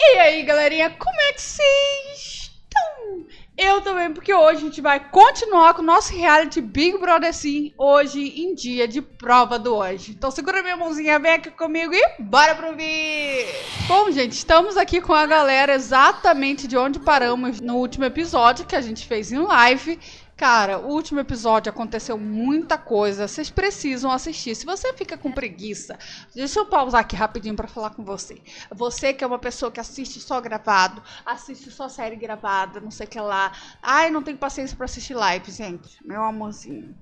E aí, galerinha, como é que vocês estão? Eu também, porque hoje a gente vai continuar com o nosso reality Big Brother Sim, hoje em dia de prova do hoje. Então segura minha mãozinha, vem aqui comigo e bora pro vídeo! Bom, gente, estamos aqui com a galera exatamente de onde paramos no último episódio que a gente fez em live. Cara, o último episódio aconteceu muita coisa. Vocês precisam assistir. Se você fica com preguiça, deixa eu pausar aqui rapidinho para falar com você. Você que é uma pessoa que assiste só gravado, assiste só série gravada, não sei o que lá. Ai, não tenho paciência para assistir live, gente. Meu amorzinho.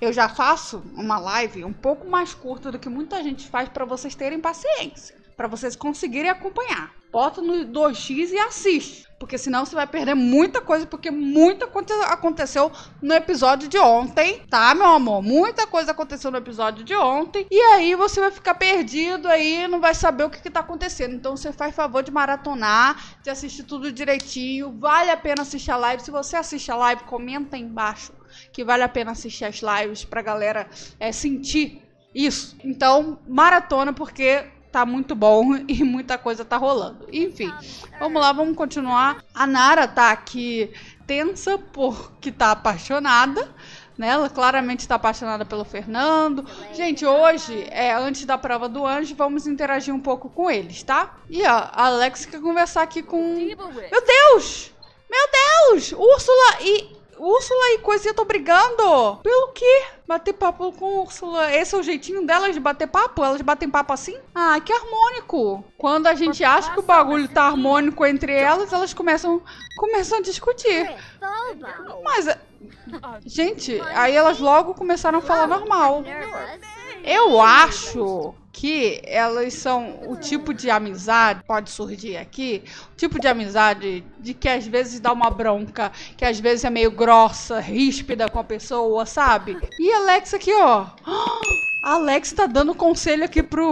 Eu já faço uma live um pouco mais curta do que muita gente faz para vocês terem paciência para vocês conseguirem acompanhar. Bota no 2x e assiste, porque senão você vai perder muita coisa, porque muita coisa aconteceu no episódio de ontem, tá, meu amor? Muita coisa aconteceu no episódio de ontem, e aí você vai ficar perdido aí, não vai saber o que, que tá acontecendo. Então você faz favor de maratonar, de assistir tudo direitinho. Vale a pena assistir a live. Se você assiste a live, comenta aí embaixo que vale a pena assistir as lives pra galera é, sentir isso. Então, maratona, porque tá muito bom e muita coisa tá rolando. Enfim, vamos lá, vamos continuar. A Nara tá aqui tensa porque tá apaixonada. Né? Ela claramente está apaixonada pelo Fernando. Gente, hoje, é antes da prova do anjo, vamos interagir um pouco com eles, tá? E ó, a Alex quer conversar aqui com. Meu Deus! Meu Deus! Úrsula e Úrsula e Coisinha estão brigando. Pelo quê? Bater papo com Úrsula. Esse é o jeitinho delas de bater papo? Elas batem papo assim? Ah, que harmônico. Quando a gente acha que o bagulho tá harmônico entre elas, elas começam, começam a discutir. É, mas, gente, aí elas logo começaram a falar normal. É eu acho que elas são o tipo de amizade, pode surgir aqui, o tipo de amizade de que às vezes dá uma bronca, que às vezes é meio grossa, ríspida com a pessoa, sabe? E Alex aqui, ó. Alex tá dando conselho aqui pro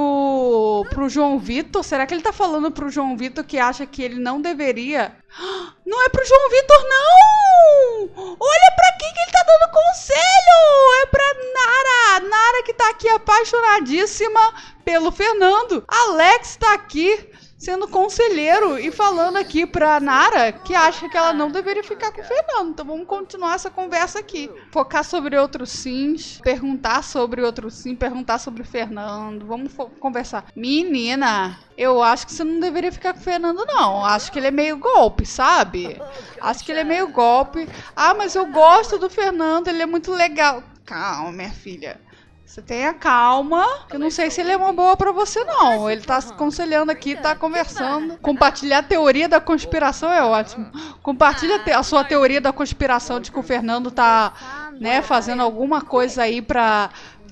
pro João Vitor? Será que ele tá falando pro João Vitor que acha que ele não deveria? Não é pro João Vitor, não! Olha pra quem que ele tá dando conselho! É pra Nara! Nara que tá aqui apaixonadíssima pelo Fernando. Alex tá aqui sendo conselheiro e falando aqui pra Nara que acha que ela não deveria ficar com o Fernando. Então vamos continuar essa conversa aqui. Focar sobre outros sims, perguntar sobre outro sim, perguntar sobre o Fernando. Vamos conversar. Menina, eu acho que você não deveria ficar com o Fernando, não. Acho que ele é meio golpe, sabe? Acho que ele é meio golpe. Ah, mas eu gosto do Fernando, ele é muito legal. Calma, minha filha. Você tenha calma, que eu não sei se ele é uma boa para você, não. Assim, ele tá se ah, aconselhando aqui, tá conversando. Compartilhar a teoria da conspiração é ótimo. Compartilha a sua ah, teoria da conspiração de que o Fernando tá, né, fazendo é. alguma coisa aí pra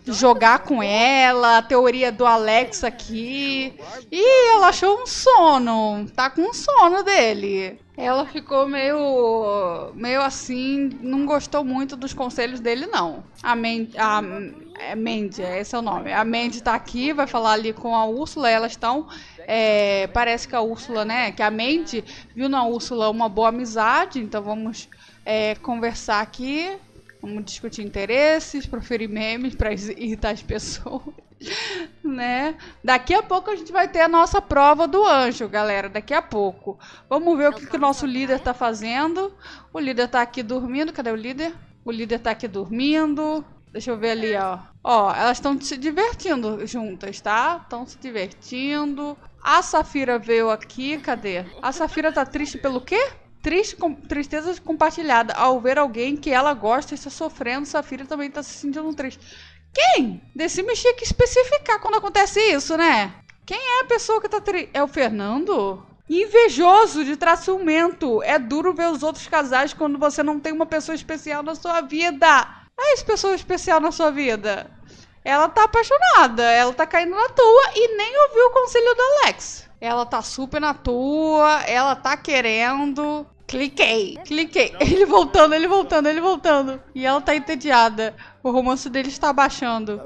jogar com ela, a teoria do Alex aqui. E ela achou um sono, tá com um sono dele. Ela ficou meio, meio assim, não gostou muito dos conselhos dele, não. A é Mandy, a, a Mandy, esse é o nome. A Mandy tá aqui, vai falar ali com a Úrsula, elas estão... É, parece que a Úrsula, né, que a Mandy viu na Úrsula uma boa amizade, então vamos é, conversar aqui, vamos discutir interesses, proferir memes para irritar as pessoas né? Daqui a pouco a gente vai ter a nossa prova do anjo, galera. Daqui a pouco. Vamos ver o que, que o nosso líder tá fazendo. O líder tá aqui dormindo. Cadê o líder? O líder tá aqui dormindo. Deixa eu ver ali, ó. Ó, elas estão se divertindo juntas, tá? Estão se divertindo. A Safira veio aqui, cadê? A Safira tá triste pelo quê? Triste com, tristeza compartilhada. Ao ver alguém que ela gosta está sofrendo, Safira também tá se sentindo triste. Quem? Desse mexer que especificar quando acontece isso, né? Quem é a pessoa que tá tri... É o Fernando? Invejoso de traço É duro ver os outros casais quando você não tem uma pessoa especial na sua vida. A essa pessoa especial na sua vida. Ela tá apaixonada, ela tá caindo na tua e nem ouviu o conselho do Alex. Ela tá super na tua, ela tá querendo, Cliquei, cliquei. Ele voltando, ele voltando, ele voltando. E ela tá entediada. O romance dele está baixando.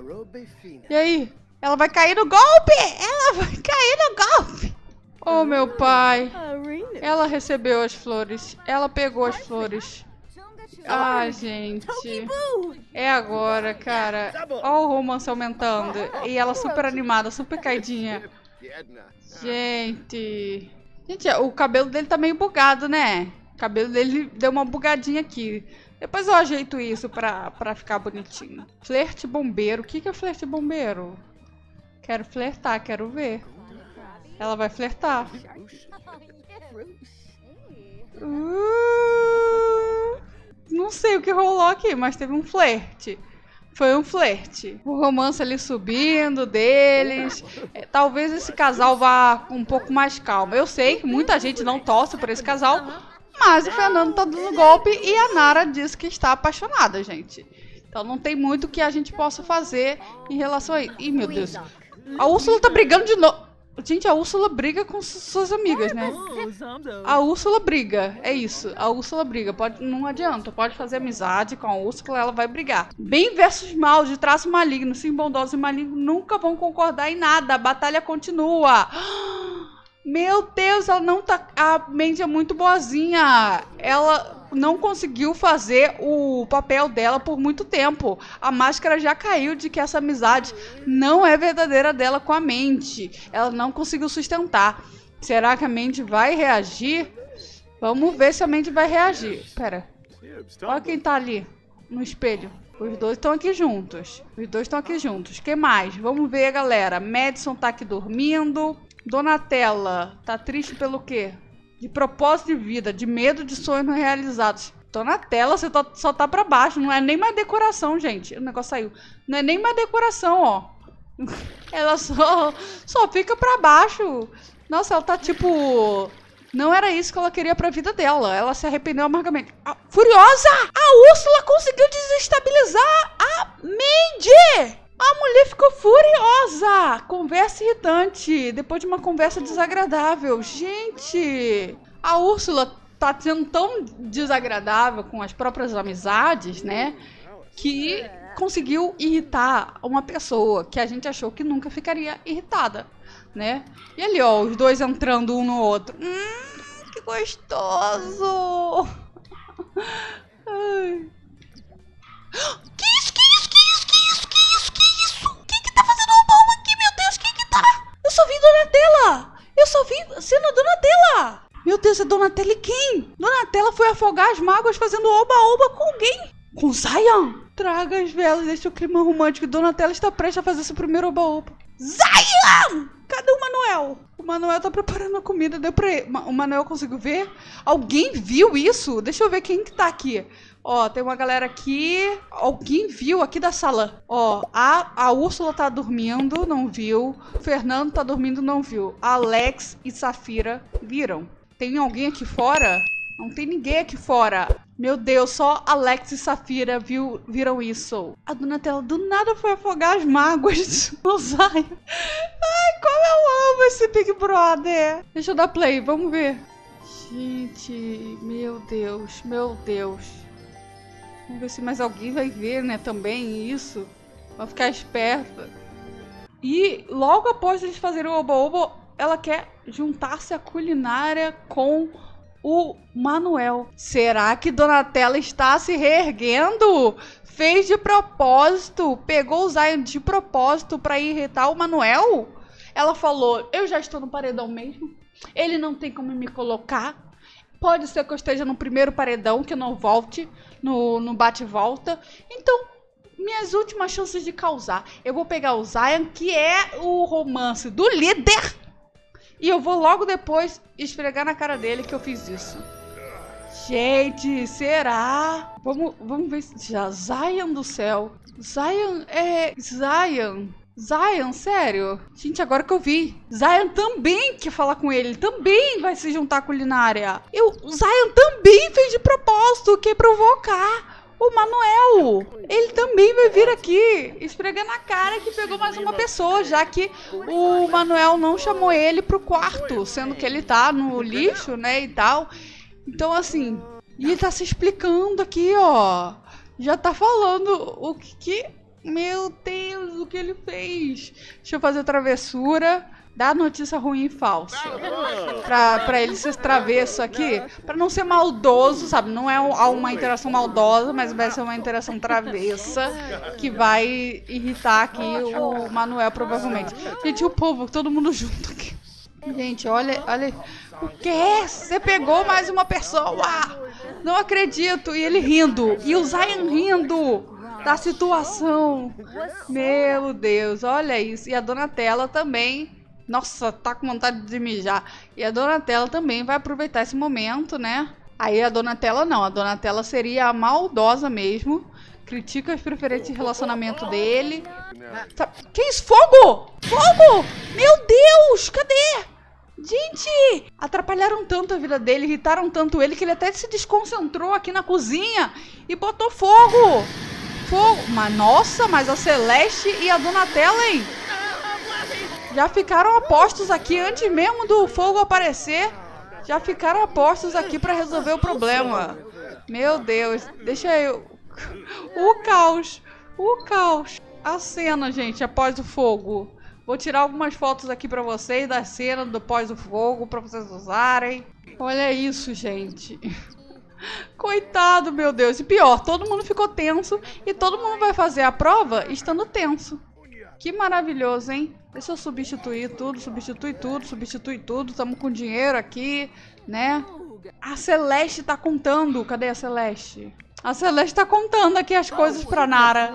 É e aí? Ela vai cair no golpe! Ela vai cair no golpe! Oh, meu pai. Ah, ela recebeu as flores. Ela pegou as flores. Ah, gente. É agora, cara. Tá o romance aumentando. E ela super animada, super caidinha. Gente. Gente, o cabelo dele tá meio bugado, né? O cabelo dele deu uma bugadinha aqui. Depois eu ajeito isso pra, pra ficar bonitinho. Flerte bombeiro. O que, que é flerte bombeiro? Quero flertar, quero ver. Ela vai flertar. Uh, não sei o que rolou aqui, mas teve um flerte foi um flerte. O romance ali subindo deles. É, talvez esse casal vá um pouco mais calmo. Eu sei que muita gente não torce por esse casal, mas o Fernando tá dando golpe e a Nara diz que está apaixonada, gente. Então não tem muito que a gente possa fazer em relação a isso. Ih, meu Deus. A Úrsula tá brigando de novo. Gente, a Úrsula briga com suas amigas, né? A Úrsula briga, é isso. A Úrsula briga. Pode, não adianta, pode fazer amizade com a Úrsula, ela vai brigar. Bem versus mal, de traço maligno, sim, bondoso e maligno nunca vão concordar em nada. A batalha continua. Meu Deus, ela não tá. A mente é muito boazinha. Ela não conseguiu fazer o papel dela por muito tempo. A máscara já caiu de que essa amizade não é verdadeira dela com a mente. Ela não conseguiu sustentar. Será que a mente vai reagir? Vamos ver se a mente vai reagir. Pera. Olha quem tá ali no espelho. Os dois estão aqui juntos. Os dois estão aqui juntos. Quem mais? Vamos ver, galera. Madison tá aqui dormindo. Donatella tá triste pelo quê? de propósito de vida, de medo de sonhos não realizados. Tô na tela, você tá, só tá pra baixo. Não é nem mais decoração, gente. O negócio saiu. Não é nem mais decoração, ó. Ela só, só fica pra baixo. Nossa, ela tá tipo. Não era isso que ela queria pra vida dela. Ela se arrependeu amargamente. Ah, furiosa! A Úrsula conseguiu desestabilizar a Mandy! A mulher ficou furiosa! Conversa irritante, depois de uma conversa desagradável. Gente, a Úrsula tá sendo tão desagradável com as próprias amizades, né? Que conseguiu irritar uma pessoa que a gente achou que nunca ficaria irritada, né? E ali, ó, os dois entrando um no outro. Hum, que gostoso! Ai. Que Eu só vi Donatella! Eu só vi sendo Donatella! Meu Deus, é Donatella e quem? Donatella foi afogar as mágoas fazendo oba-oba com alguém? Com Zion? Traga as velas, deixa o clima romântico. Donatella está prestes a fazer seu primeiro oba-oba. Zion! Cada uma no Manuel tá preparando a comida. Deu pra ele. O Manuel conseguiu ver? Alguém viu isso? Deixa eu ver quem que tá aqui. Ó, tem uma galera aqui. Alguém viu aqui da sala? Ó, a, a Úrsula tá dormindo, não viu. O Fernando tá dormindo, não viu. Alex e Safira viram. Tem alguém aqui fora? Não tem ninguém aqui fora. Meu Deus, só Alex e Safira viu, viram isso. A Donatella do nada foi afogar as mágoas no Ai, como eu amo esse Big Brother. Deixa eu dar play, vamos ver. Gente, meu Deus, meu Deus. Vamos ver se mais alguém vai ver, né, também isso. Vai ficar esperta. E logo após eles fazerem o Oba Oba, ela quer juntar-se à culinária com o Manuel. Será que Donatella está se reerguendo? Fez de propósito, pegou o Zion de propósito para irritar o Manuel? Ela falou: Eu já estou no paredão mesmo. Ele não tem como me colocar. Pode ser que eu esteja no primeiro paredão, que eu não volte no, no bate-volta. Então, minhas últimas chances de causar. Eu vou pegar o Zion, que é o romance do líder e eu vou logo depois esfregar na cara dele que eu fiz isso. Gente, será? Vamos, vamos ver se... Já, Zion do céu. Zion é... Zion... Zion, sério? Gente, agora que eu vi. Zion também quer falar com ele. Também vai se juntar à culinária. Eu, Zion também fez de propósito. Quer provocar. O Manuel, é ele também vai vir é aqui, esfregar a cara que pegou mais uma pessoa, já que é o Manuel não chamou ele pro quarto, sendo que ele tá no lixo, né, e tal. Então, assim, e ele tá se explicando aqui, ó. Já tá falando o que, que meu Deus, o que ele fez? Deixa eu fazer travessura dá notícia ruim e falsa. Pra, pra ele ser travesso aqui. Pra não ser maldoso, sabe? Não é uma interação maldosa, mas vai ser uma interação travessa que vai irritar aqui o Manuel, provavelmente. Gente, o povo, todo mundo junto aqui. Gente, olha, olha. O que Você pegou mais uma pessoa! Não acredito! E ele rindo. E o Zion rindo da situação. Meu Deus, olha isso. E a Donatella também nossa, tá com vontade de mijar. E a Donatella também vai aproveitar esse momento, né? Aí a Donatella não, a Donatella seria a maldosa mesmo. Critica as preferências de relacionamento dele. Que isso? Fogo! Fogo! Meu Deus! Cadê? Gente! Atrapalharam tanto a vida dele, irritaram tanto ele que ele até se desconcentrou aqui na cozinha e botou fogo! Fogo! Mas nossa, mas a Celeste e a Donatella, hein? já ficaram apostos aqui antes mesmo do fogo aparecer. Já ficaram apostos aqui para resolver o problema. Meu Deus, deixa eu. O caos, o caos. A cena, gente, após o fogo. Vou tirar algumas fotos aqui para vocês da cena do pós o fogo para vocês usarem. Olha isso, gente. Coitado, meu Deus. E pior, todo mundo ficou tenso e todo mundo vai fazer a prova estando tenso. Que maravilhoso, hein? Deixa eu substituir tudo, substitui tudo, substitui tudo. Tamo com dinheiro aqui, né? A Celeste tá contando. Cadê a Celeste? A Celeste tá contando aqui as coisas pra Nara.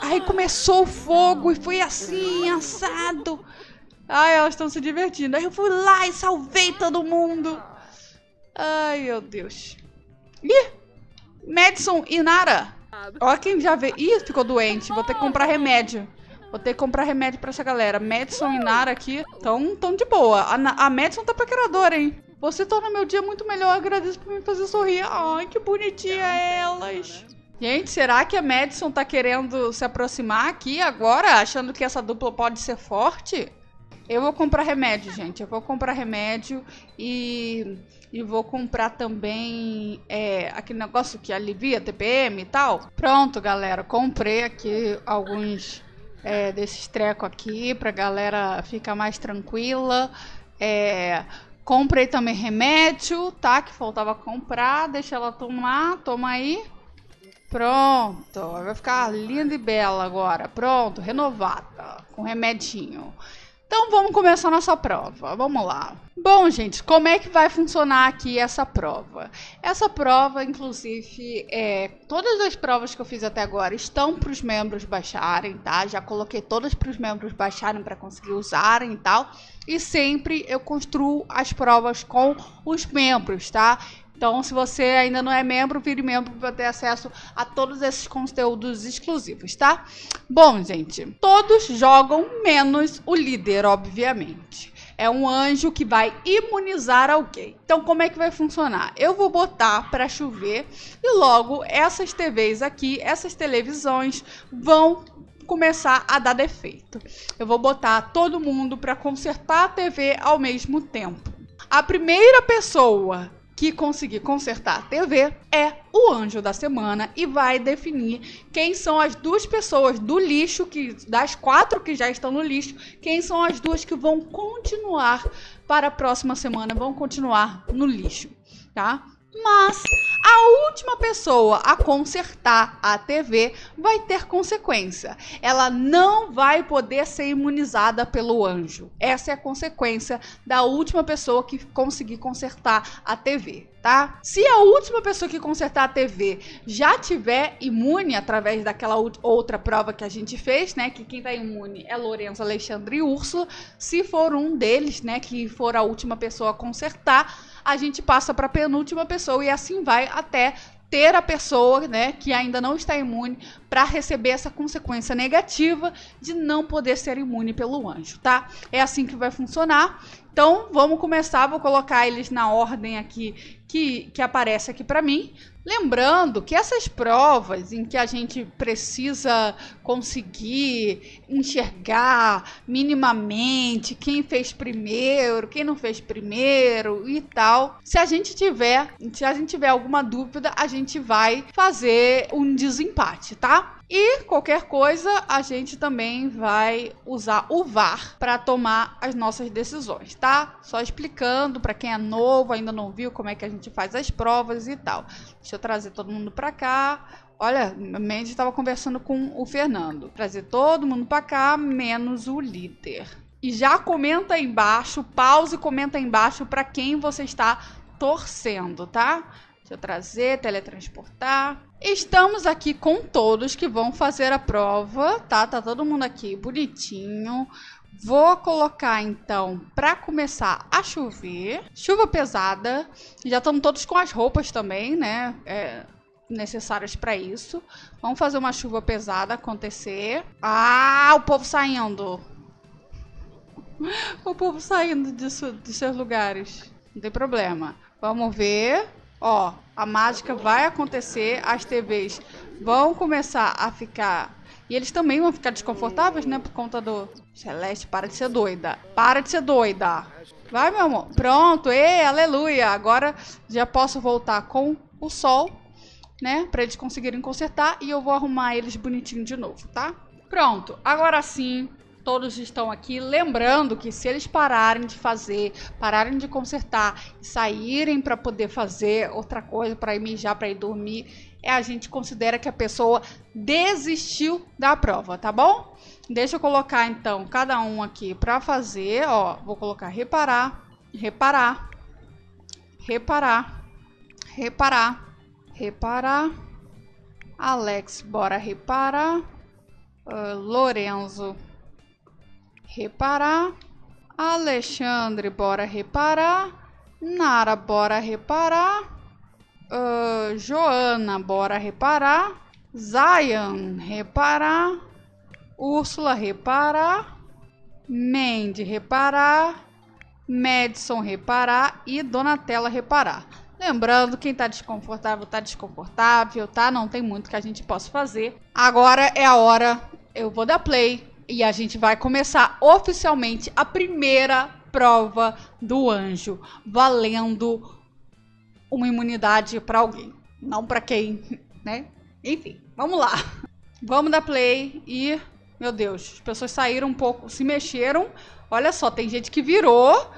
Aí começou o fogo e foi assim, assado. Ai, elas estão se divertindo. Aí eu fui lá e salvei todo mundo. Ai, meu Deus. Ih! Madison e Nara. Olha quem já veio. Ih, ficou doente. Vou ter que comprar remédio. Vou ter que comprar remédio pra essa galera. Madison e Nara aqui estão tão de boa. A, a Madison tá paqueradora, hein? Você torna meu dia muito melhor. Agradeço por me fazer sorrir. Ai, que bonitinha é elas. Né? Gente, será que a Madison tá querendo se aproximar aqui agora? Achando que essa dupla pode ser forte? Eu vou comprar remédio, gente. Eu vou comprar remédio e, e vou comprar também é, aquele negócio que alivia TPM e tal. Pronto, galera. Comprei aqui alguns é, desses treco aqui, pra galera ficar mais tranquila. É, comprei também remédio, tá? Que faltava comprar. Deixa ela tomar, toma aí. Pronto, vai ficar linda e bela agora. Pronto, renovada, com remedinho. Então vamos começar nossa prova. Vamos lá. Bom, gente, como é que vai funcionar aqui essa prova? Essa prova, inclusive, é, todas as provas que eu fiz até agora estão para os membros baixarem, tá? Já coloquei todas para os membros baixarem para conseguir usarem e tal. E sempre eu construo as provas com os membros, tá? Então, se você ainda não é membro, vire membro para ter acesso a todos esses conteúdos exclusivos, tá? Bom, gente, todos jogam menos o líder, obviamente. É um anjo que vai imunizar alguém. Então, como é que vai funcionar? Eu vou botar para chover e logo essas TVs aqui, essas televisões vão começar a dar defeito. Eu vou botar todo mundo para consertar a TV ao mesmo tempo. A primeira pessoa que conseguir consertar a TV é o anjo da semana e vai definir quem são as duas pessoas do lixo que das quatro que já estão no lixo, quem são as duas que vão continuar para a próxima semana, vão continuar no lixo, tá? Mas a última pessoa a consertar a TV vai ter consequência. Ela não vai poder ser imunizada pelo anjo. Essa é a consequência da última pessoa que conseguir consertar a TV, tá? Se a última pessoa que consertar a TV já tiver imune através daquela outra prova que a gente fez, né, que quem tá imune é Lourenço Alexandre e Úrsula, se for um deles, né, que for a última pessoa a consertar, a gente passa para a penúltima pessoa e assim vai até ter a pessoa, né, que ainda não está imune para receber essa consequência negativa de não poder ser imune pelo anjo, tá? É assim que vai funcionar. Então, vamos começar, vou colocar eles na ordem aqui que, que aparece aqui para mim, Lembrando que essas provas em que a gente precisa conseguir enxergar minimamente quem fez primeiro, quem não fez primeiro e tal, se a gente tiver, se a gente tiver alguma dúvida, a gente vai fazer um desempate, tá? E qualquer coisa, a gente também vai usar o VAR para tomar as nossas decisões, tá? Só explicando para quem é novo, ainda não viu como é que a gente faz as provas e tal. Deixa eu trazer todo mundo para cá. Olha, a Mandy estava conversando com o Fernando. Trazer todo mundo para cá, menos o líder. E já comenta aí embaixo, pausa e comenta aí embaixo para quem você está torcendo, tá? eu trazer, teletransportar. Estamos aqui com todos que vão fazer a prova, tá? Tá todo mundo aqui bonitinho. Vou colocar então para começar a chover, chuva pesada. Já estamos todos com as roupas também, né? É, necessárias para isso. Vamos fazer uma chuva pesada acontecer. Ah, o povo saindo. o povo saindo disso, de seus lugares. Não tem problema. Vamos ver. Ó, a mágica vai acontecer, as TVs vão começar a ficar. E eles também vão ficar desconfortáveis, né? Por conta do. Celeste, para de ser doida. Para de ser doida. Vai, meu amor. Pronto, e aleluia. Agora já posso voltar com o sol, né? Pra eles conseguirem consertar. E eu vou arrumar eles bonitinho de novo, tá? Pronto, agora sim todos estão aqui. Lembrando que se eles pararem de fazer, pararem de consertar e saírem para poder fazer outra coisa, para ir mijar, para ir dormir, é a gente considera que a pessoa desistiu da prova, tá bom? Deixa eu colocar então cada um aqui para fazer, ó, vou colocar reparar, reparar, reparar, reparar, reparar. Alex, bora reparar. Uh, Lorenzo, reparar. Alexandre, bora reparar. Nara, bora reparar. Uh, Joana, bora reparar. Zion, reparar. Úrsula, reparar. Mandy, reparar. Madison, reparar. E Donatella, reparar. Lembrando, quem tá desconfortável, tá desconfortável, tá? Não tem muito que a gente possa fazer. Agora é a hora. Eu vou dar play e a gente vai começar oficialmente a primeira prova do anjo, valendo uma imunidade para alguém, não para quem, né? Enfim, vamos lá. Vamos dar play e, meu Deus, as pessoas saíram um pouco, se mexeram. Olha só, tem gente que virou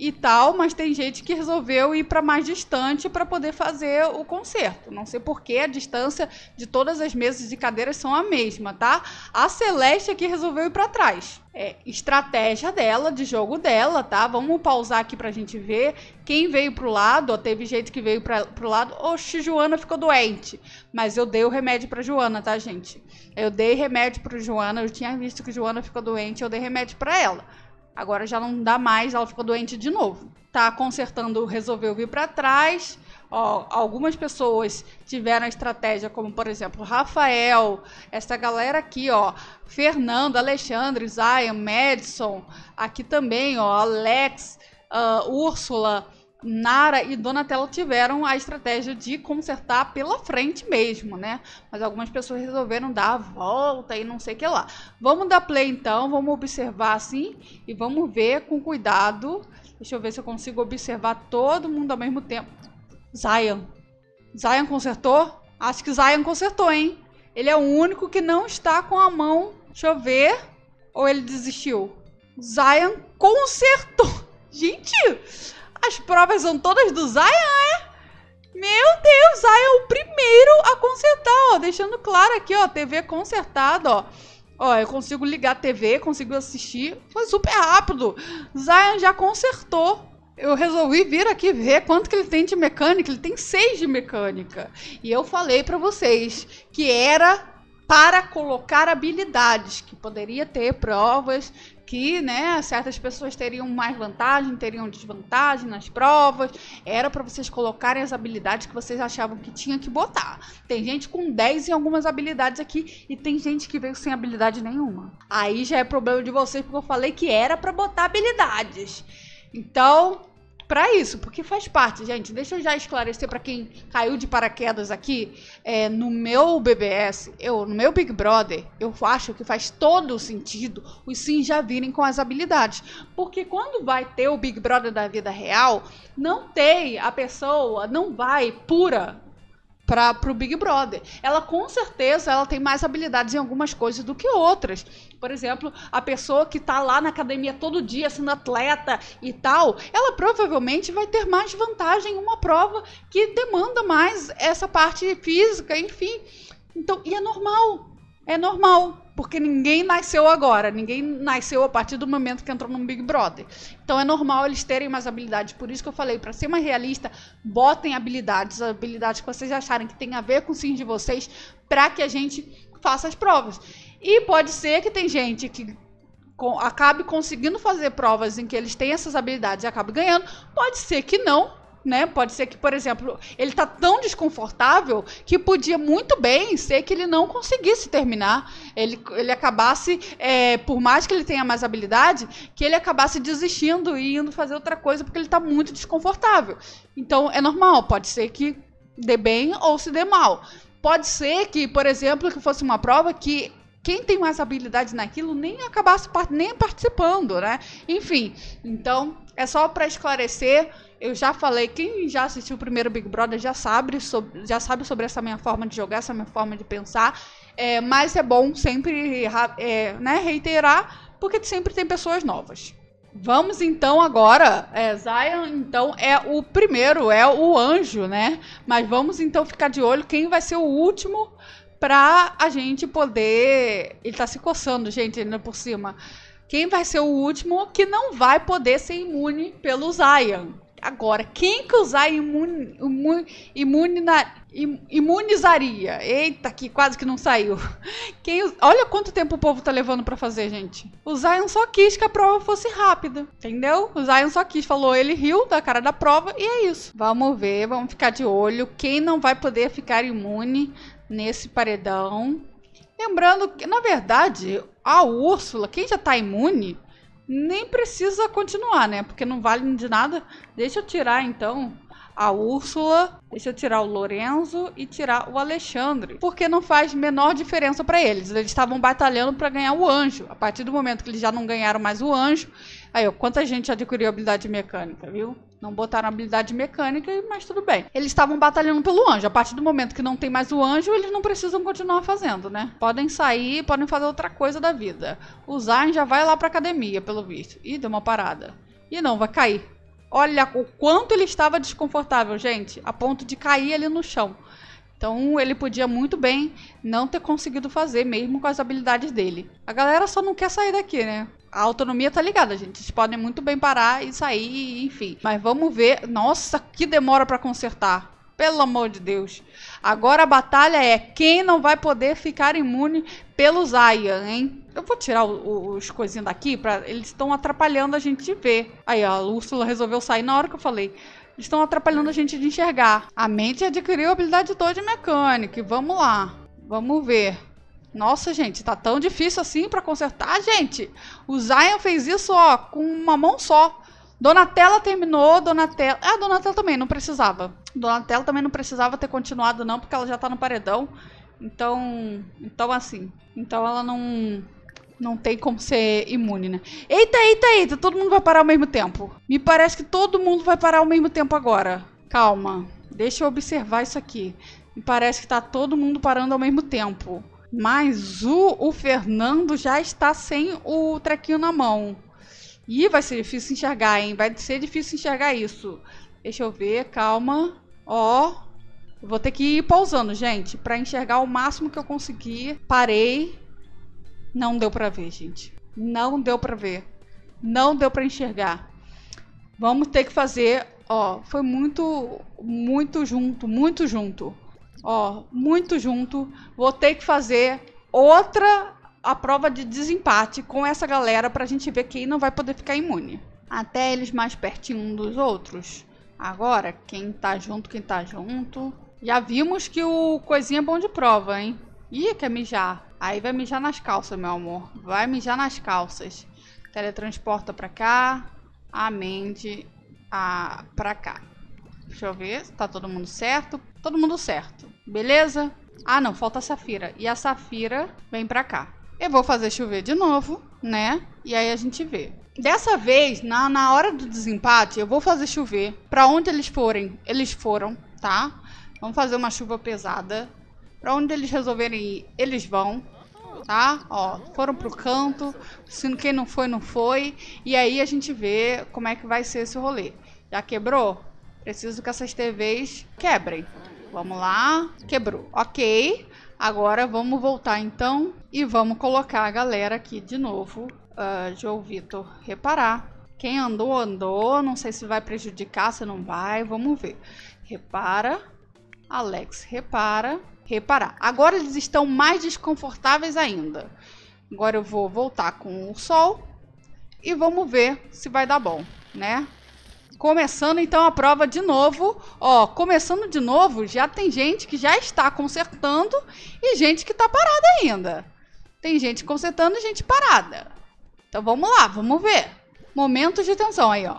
e tal, mas tem gente que resolveu ir para mais distante para poder fazer o concerto. Não sei que a distância de todas as mesas de cadeiras são a mesma, tá? A Celeste aqui é resolveu ir para trás. É, estratégia dela, de jogo dela, tá? Vamos pausar aqui pra gente ver quem veio pro lado. Ó, teve gente que veio pra, pro lado. Oxi, Joana ficou doente. Mas eu dei o remédio pra Joana, tá, gente? Eu dei remédio para Joana. Eu tinha visto que Joana ficou doente, eu dei remédio pra ela. Agora já não dá mais, ela ficou doente de novo. Tá consertando, resolveu vir para trás. Ó, algumas pessoas tiveram a estratégia, como por exemplo Rafael, essa galera aqui, ó, Fernando, Alexandre, Zion, Madison, aqui também, ó, Alex, uh, Úrsula Nara e Donatello tiveram a estratégia de consertar pela frente mesmo, né? Mas algumas pessoas resolveram dar a volta e não sei o que lá. Vamos dar play então, vamos observar assim e vamos ver com cuidado. Deixa eu ver se eu consigo observar todo mundo ao mesmo tempo. Zion. Zion consertou? Acho que Zion consertou, hein? Ele é o único que não está com a mão. Deixa eu ver. Ou ele desistiu? Zion consertou. Gente, as provas são todas do Zion, é? Meu Deus, Zion é o primeiro a consertar, ó. Deixando claro aqui, ó, TV consertada, ó. Ó, eu consigo ligar a TV, consigo assistir. Foi super rápido. Zion já consertou. Eu resolvi vir aqui ver quanto que ele tem de mecânica. Ele tem seis de mecânica. E eu falei para vocês que era para colocar habilidades, que poderia ter provas que né, certas pessoas teriam mais vantagem, teriam desvantagem nas provas. Era para vocês colocarem as habilidades que vocês achavam que tinha que botar. Tem gente com 10 em algumas habilidades aqui e tem gente que veio sem habilidade nenhuma. Aí já é problema de vocês porque eu falei que era para botar habilidades. Então, para isso, porque faz parte, gente. Deixa eu já esclarecer para quem caiu de paraquedas aqui. É, no meu BBS, eu, no meu Big Brother, eu acho que faz todo o sentido os sim já virem com as habilidades. Porque quando vai ter o Big Brother da vida real, não tem, a pessoa não vai pura para o Big Brother. Ela com certeza ela tem mais habilidades em algumas coisas do que outras por exemplo, a pessoa que está lá na academia todo dia sendo atleta e tal, ela provavelmente vai ter mais vantagem em uma prova que demanda mais essa parte física, enfim. Então, e é normal. É normal, porque ninguém nasceu agora, ninguém nasceu a partir do momento que entrou no Big Brother. Então é normal eles terem mais habilidades. Por isso que eu falei, para ser mais realista, botem habilidades, habilidades que vocês acharem que tem a ver com o sim de vocês, para que a gente faça as provas. E pode ser que tem gente que acabe conseguindo fazer provas em que eles têm essas habilidades e acabe ganhando. Pode ser que não, né? Pode ser que, por exemplo, ele tá tão desconfortável que podia muito bem ser que ele não conseguisse terminar. Ele, ele acabasse, é, por mais que ele tenha mais habilidade, que ele acabasse desistindo e indo fazer outra coisa porque ele tá muito desconfortável. Então é normal, pode ser que dê bem ou se dê mal. Pode ser que, por exemplo, que fosse uma prova que quem tem mais habilidade naquilo nem acabasse nem participando, né? Enfim, então é só para esclarecer. Eu já falei, quem já assistiu o primeiro Big Brother já sabe sobre, já sabe sobre essa minha forma de jogar, essa minha forma de pensar. É, mas é bom sempre é, né, reiterar, porque sempre tem pessoas novas. Vamos então agora, é, Zion então é o primeiro, é o anjo, né? Mas vamos então ficar de olho quem vai ser o último pra a gente poder. Ele tá se coçando, gente, ainda por cima. Quem vai ser o último que não vai poder ser imune pelo Zion? Agora, quem que o Zion imune, imune, imune na, imunizaria? Eita, que quase que não saiu. Quem, olha quanto tempo o povo tá levando para fazer, gente. O Zion só quis que a prova fosse rápida, entendeu? O Zion só quis, falou, ele riu da cara da prova e é isso. Vamos ver, vamos ficar de olho. Quem não vai poder ficar imune nesse paredão. Lembrando que, na verdade, a Úrsula, quem já tá imune, nem precisa continuar, né? Porque não vale de nada. Deixa eu tirar então a Úrsula, deixa eu tirar o Lorenzo e tirar o Alexandre, porque não faz menor diferença para eles. Eles estavam batalhando para ganhar o anjo. A partir do momento que eles já não ganharam mais o anjo, aí, ó, quanta gente adquiriu habilidade mecânica, viu? Não botaram habilidade mecânica, mas tudo bem. Eles estavam batalhando pelo anjo. A partir do momento que não tem mais o anjo, eles não precisam continuar fazendo, né? Podem sair, podem fazer outra coisa da vida. O Zayn já vai lá pra academia, pelo visto. Ih, deu uma parada. E não, vai cair. Olha o quanto ele estava desconfortável, gente, a ponto de cair ali no chão. Então ele podia muito bem não ter conseguido fazer, mesmo com as habilidades dele. A galera só não quer sair daqui, né? a autonomia tá ligada, gente. Eles podem muito bem parar e sair, enfim. Mas vamos ver. Nossa, que demora para consertar. Pelo amor de Deus. Agora a batalha é quem não vai poder ficar imune pelo Zayan, hein? Eu vou tirar o, o, os coisinhos daqui, para eles estão atrapalhando a gente ver. Aí, ó, a Úrsula resolveu sair na hora que eu falei estão atrapalhando a gente de enxergar. A mente adquiriu a habilidade toda de mecânica. Vamos lá. Vamos ver. Nossa, gente, tá tão difícil assim para consertar, gente. O Zion fez isso, ó, com uma mão só. Donatella terminou, Donatella... Ah, Donatella também, não precisava. Donatella também não precisava ter continuado não, porque ela já tá no paredão. Então, então assim, então ela não não tem como ser imune, né? Eita, eita, eita, todo mundo vai parar ao mesmo tempo. Me parece que todo mundo vai parar ao mesmo tempo agora. Calma, deixa eu observar isso aqui. Me parece que tá todo mundo parando ao mesmo tempo. Mas o, o Fernando já está sem o trequinho na mão. E vai ser difícil enxergar, hein? Vai ser difícil enxergar isso. Deixa eu ver, calma. Ó, vou ter que ir pausando, gente, para enxergar o máximo que eu conseguir. Parei. Não deu para ver, gente. Não deu para ver. Não deu para enxergar. Vamos ter que fazer, ó, foi muito muito junto, muito junto ó, muito junto, vou ter que fazer outra a prova de desempate com essa galera para a gente ver quem não vai poder ficar imune. Até eles mais pertinho um dos outros. Agora, quem tá junto, quem tá junto. Já vimos que o coisinha é bom de prova, hein? Ih, quer mijar. Aí vai mijar nas calças, meu amor. Vai mijar nas calças. Teletransporta pra cá. A mente a... pra cá. Deixa eu ver se tá todo mundo certo todo mundo certo, beleza? Ah, não, falta a Safira. E a Safira vem pra cá. Eu vou fazer chover de novo, né? E aí a gente vê. Dessa vez, na, na hora do desempate, eu vou fazer chover. Pra onde eles forem, eles foram, tá? Vamos fazer uma chuva pesada. Pra onde eles resolverem ir, eles vão tá? Ó, foram pro canto, se quem não foi, não foi. E aí a gente vê como é que vai ser esse rolê. Já quebrou? Preciso que essas TVs quebrem. Vamos lá. Quebrou. Ok. Agora vamos voltar então e vamos colocar a galera aqui de novo. Uh, ah, João Vitor reparar. Quem andou, andou. Não sei se vai prejudicar, se não vai. Vamos ver. Repara. Alex, repara. Reparar. Agora eles estão mais desconfortáveis ainda. Agora eu vou voltar com o sol e vamos ver se vai dar bom, né? Começando então a prova de novo. Ó, começando de novo, já tem gente que já está consertando e gente que está parada ainda. Tem gente consertando e gente parada. Então vamos lá, vamos ver. Momentos de tensão aí, ó.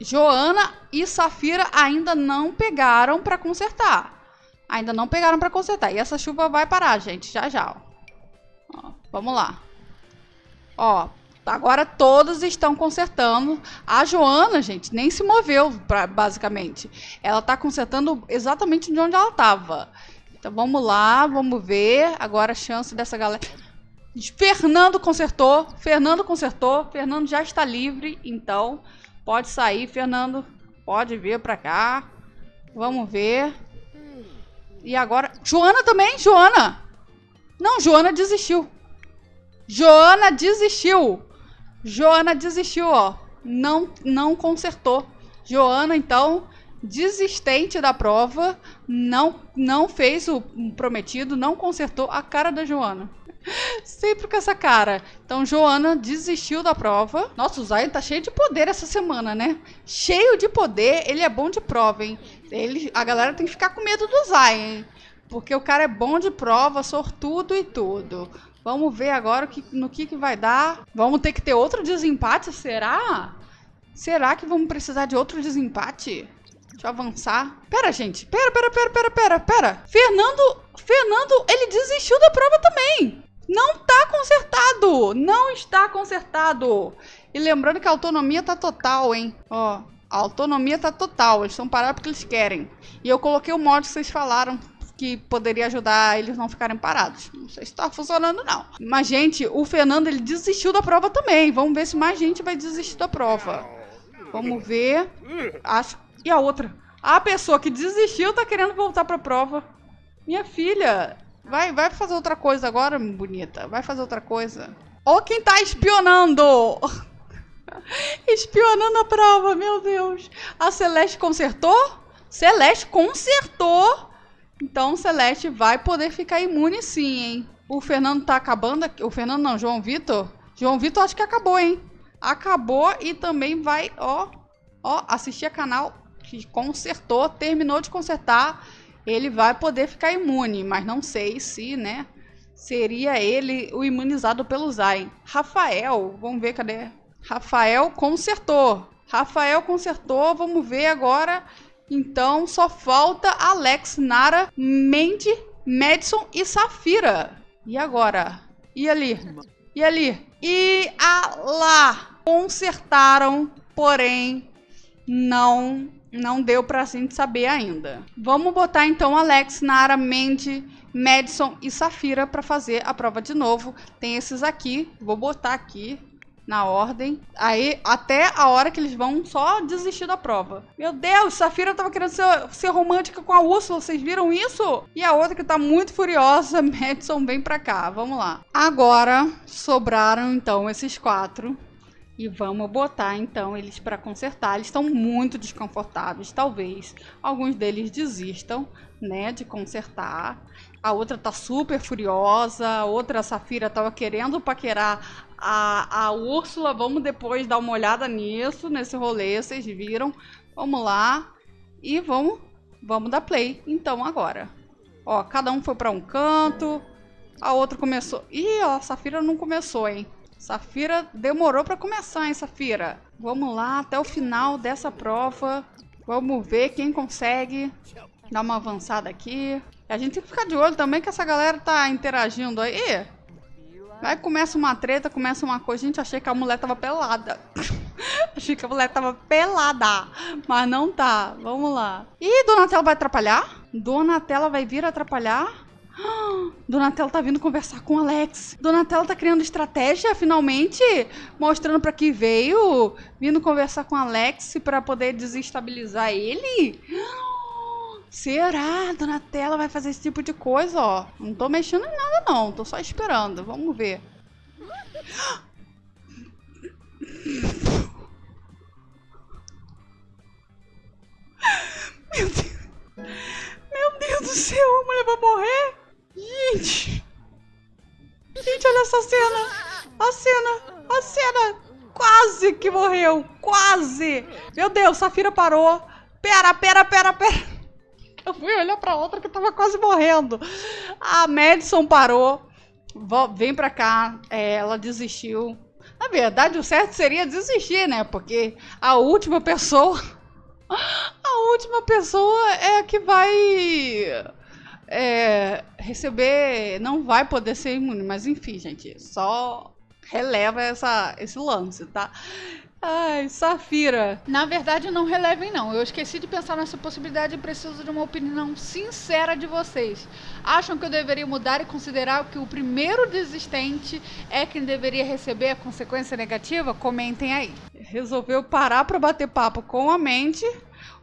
Joana e Safira ainda não pegaram para consertar. Ainda não pegaram para consertar. E essa chuva vai parar, gente, já já. Ó. Ó, vamos lá. Ó, Agora todos estão consertando. A Joana, gente, nem se moveu, pra, basicamente. Ela está consertando exatamente de onde ela estava. Então vamos lá, vamos ver. Agora a chance dessa galera. Fernando consertou, Fernando consertou, Fernando já está livre, então pode sair, Fernando, pode vir para cá. Vamos ver. E agora, Joana também, Joana. Não, Joana desistiu. Joana desistiu. Joana desistiu, ó. Não, não consertou. Joana, então, desistente da prova, não, não fez o prometido, não consertou a cara da Joana. Sempre com essa cara. Então, Joana desistiu da prova. Nossa, o Zion tá cheio de poder essa semana, né? Cheio de poder, ele é bom de prova, hein? Ele, a galera tem que ficar com medo do Zion, hein? Porque o cara é bom de prova, sortudo e tudo. Vamos ver agora que, no que, que vai dar. Vamos ter que ter outro desempate, será? Será que vamos precisar de outro desempate? Deixa eu avançar. Pera, gente. Pera, pera, pera, pera, pera, pera. Fernando, Fernando, ele desistiu da prova também. Não tá consertado. Não está consertado. E lembrando que a autonomia tá total, hein? Ó, a autonomia tá total. Eles estão parados porque eles querem. E eu coloquei o modo que vocês falaram que poderia ajudar eles não ficarem parados. Não sei se tá funcionando, não. Mas, gente, o Fernando ele desistiu da prova também. Vamos ver se mais gente vai desistir da prova. Vamos ver. Acho. E a outra? A pessoa que desistiu tá querendo voltar pra prova. Minha filha, vai, vai fazer outra coisa agora, bonita. Vai fazer outra coisa. Ó quem tá espionando! espionando a prova, meu Deus. A Celeste consertou? Celeste consertou então Celeste vai poder ficar imune sim, hein? O Fernando tá acabando. O Fernando não, João Vitor. João Vitor acho que acabou, hein? Acabou e também vai, ó, ó, assistir a canal que consertou, terminou de consertar. Ele vai poder ficar imune, mas não sei se, né? Seria ele o imunizado pelo Zayn. Rafael, vamos ver cadê? Rafael consertou. Rafael consertou, vamos ver agora então só falta Alex, Nara, Mandy, Madison e Safira. E agora? E ali? E ali? E a lá? Consertaram, porém não não deu pra gente saber ainda. Vamos botar então Alex, Nara, Mandy, Madison e Safira para fazer a prova de novo. Tem esses aqui, vou botar aqui na ordem. Aí, até a hora que eles vão só desistir da prova. Meu Deus, Safira tava querendo ser, ser romântica com a Úrsula, vocês viram isso? E a outra que tá muito furiosa, Madison, vem pra cá, vamos lá. Agora, sobraram então esses quatro. E vamos botar então eles para consertar. Eles estão muito desconfortáveis, talvez alguns deles desistam, né, de consertar a outra tá super furiosa, a outra a Safira tava querendo paquerar a, a Úrsula. Vamos depois dar uma olhada nisso, nesse rolê, vocês viram. Vamos lá e vamos, vamos dar play então agora. Ó, cada um foi para um canto, a outra começou. Ih, ó, Safira não começou, hein? Safira demorou para começar, hein, Safira? Vamos lá até o final dessa prova. Vamos ver quem consegue dar uma avançada aqui. A gente tem que ficar de olho também que essa galera tá interagindo aí. Vai começa uma treta, começa uma coisa. Gente, achei que a mulher tava pelada. achei que a mulher tava pelada. Mas não tá. Vamos lá. Ih, Donatella vai atrapalhar? Donatella vai vir atrapalhar? Donatella tá vindo conversar com o Alex. Donatella tá criando estratégia, finalmente, mostrando para que veio, vindo conversar com o Alex para poder desestabilizar ele. Será? tela vai fazer esse tipo de coisa, ó. Não tô mexendo em nada, não. Tô só esperando. Vamos ver. Meu Deus. Meu Deus do céu, a mulher vai morrer. Gente. Gente, olha essa cena. A cena. A cena. Quase que morreu. Quase. Meu Deus, Safira parou. Pera, pera, pera, pera. Eu fui olhar pra outra que tava quase morrendo. A Madison parou. Vem pra cá. É, ela desistiu. Na verdade, o certo seria desistir, né? Porque a última pessoa. A última pessoa é a que vai. É, receber. Não vai poder ser imune. Mas enfim, gente. Só releva essa, esse lance, tá? Ai, Safira. Na verdade, não relevem, não. Eu esqueci de pensar nessa possibilidade e preciso de uma opinião sincera de vocês. Acham que eu deveria mudar e considerar que o primeiro desistente é quem deveria receber a consequência negativa? Comentem aí. Resolveu parar para bater papo com a mente.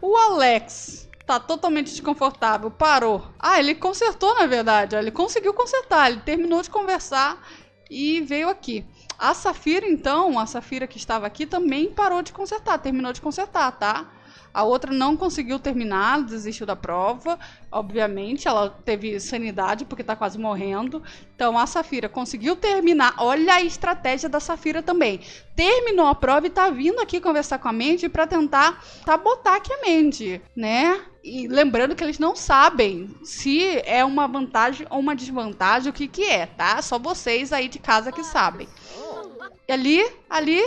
O Alex tá totalmente desconfortável, parou. Ah, ele consertou, na verdade. Ele conseguiu consertar, ele terminou de conversar e veio aqui. A Safira, então, a Safira que estava aqui também parou de consertar, terminou de consertar, tá? A outra não conseguiu terminar, desistiu da prova. Obviamente, ela teve sanidade porque tá quase morrendo. Então a Safira conseguiu terminar. Olha a estratégia da Safira também. Terminou a prova e tá vindo aqui conversar com a Mandy para tentar sabotar tá aqui a Mandy, né? E lembrando que eles não sabem se é uma vantagem ou uma desvantagem, o que que é, tá? Só vocês aí de casa que sabem. Ali, ali.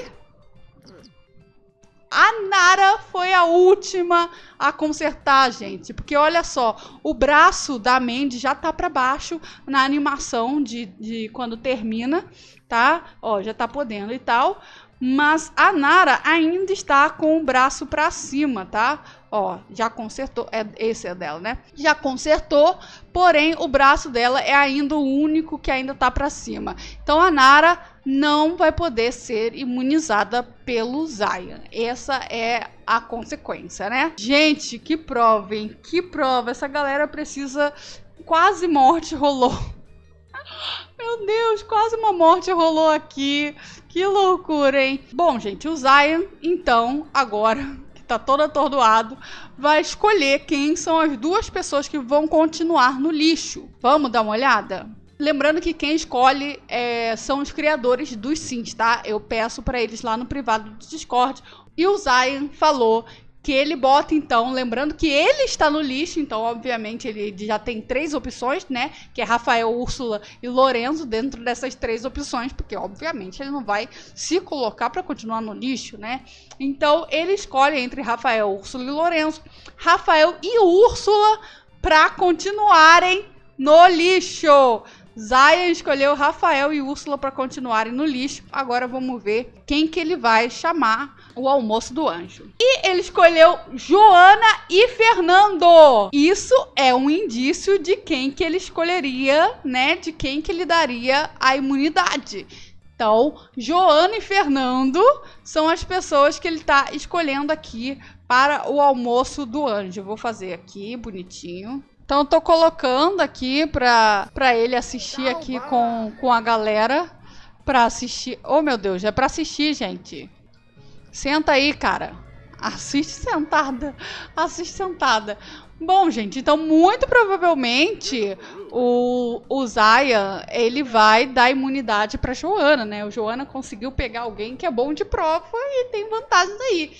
A Nara foi a última a consertar, gente. Porque olha só, o braço da Mandy já tá para baixo na animação de, de quando termina, tá? Ó, já tá podendo e tal. Mas a Nara ainda está com o braço para cima, tá? Ó, já consertou. É, esse é dela, né? Já consertou, porém o braço dela é ainda o único que ainda tá para cima. Então a Nara não vai poder ser imunizada pelo Zion. Essa é a consequência, né? Gente, que prova, hein? que prova. Essa galera precisa. Quase morte rolou. Meu Deus, quase uma morte rolou aqui. Que loucura, hein? Bom, gente, o Zion, então, agora que tá todo atordoado, vai escolher quem são as duas pessoas que vão continuar no lixo. Vamos dar uma olhada? Lembrando que quem escolhe é, são os criadores dos sims, tá? Eu peço para eles lá no privado do Discord. E o Zion falou que ele bota então, lembrando que ele está no lixo, então obviamente ele já tem três opções, né? Que é Rafael, Úrsula e Lorenzo dentro dessas três opções, porque obviamente ele não vai se colocar para continuar no lixo, né? Então ele escolhe entre Rafael, Úrsula e Lorenzo, Rafael e Úrsula para continuarem no lixo. Zaya escolheu Rafael e Úrsula para continuarem no lixo. Agora vamos ver quem que ele vai chamar o almoço do anjo. E ele escolheu Joana e Fernando. Isso é um indício de quem que ele escolheria, né? De quem que ele daria a imunidade. Então, Joana e Fernando são as pessoas que ele está escolhendo aqui para o almoço do anjo. vou fazer aqui bonitinho. Então eu tô colocando aqui pra, ele assistir aqui com, com a galera. Pra assistir. Oh meu Deus, é pra assistir, gente. Senta aí, cara. Assiste sentada. Assiste sentada. Bom, gente, então muito provavelmente o, o Zion, ele vai dar imunidade para Joana, né? O Joana conseguiu pegar alguém que é bom de prova e tem vantagens aí.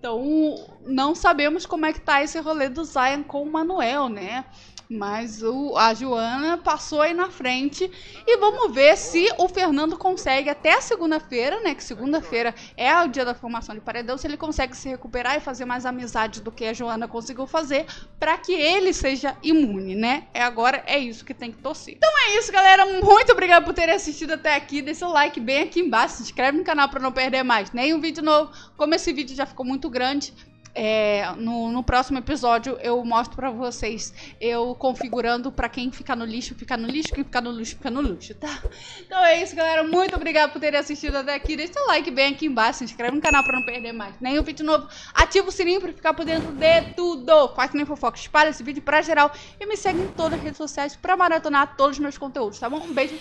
Então, não sabemos como é que tá esse rolê do Zion com o Manuel, né? Mas o, a Joana passou aí na frente. E vamos ver se o Fernando consegue até segunda-feira, né? Que segunda-feira é o dia da formação de paredão. Se ele consegue se recuperar e fazer mais amizade do que a Joana conseguiu fazer, para que ele seja imune, né? É agora é isso que tem que torcer. Então é isso, galera. Muito obrigada por terem assistido até aqui. Deixa o like bem aqui embaixo. Se inscreve no canal para não perder mais nenhum vídeo novo. Como esse vídeo já ficou muito grande, é, no, no, próximo episódio eu mostro para vocês eu configurando para quem ficar no lixo, ficar no lixo, quem ficar no lixo, ficar no lixo, tá? Então é isso, galera. Muito obrigado por terem assistido até aqui. Deixa o like bem aqui embaixo, se inscreve no canal para não perder mais nenhum vídeo novo. Ativa o sininho para ficar por dentro de tudo. Faz que nem fofoca, espalha esse vídeo pra geral e me segue em todas as redes sociais para maratonar todos os meus conteúdos, tá bom? Um beijo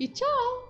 e tchau!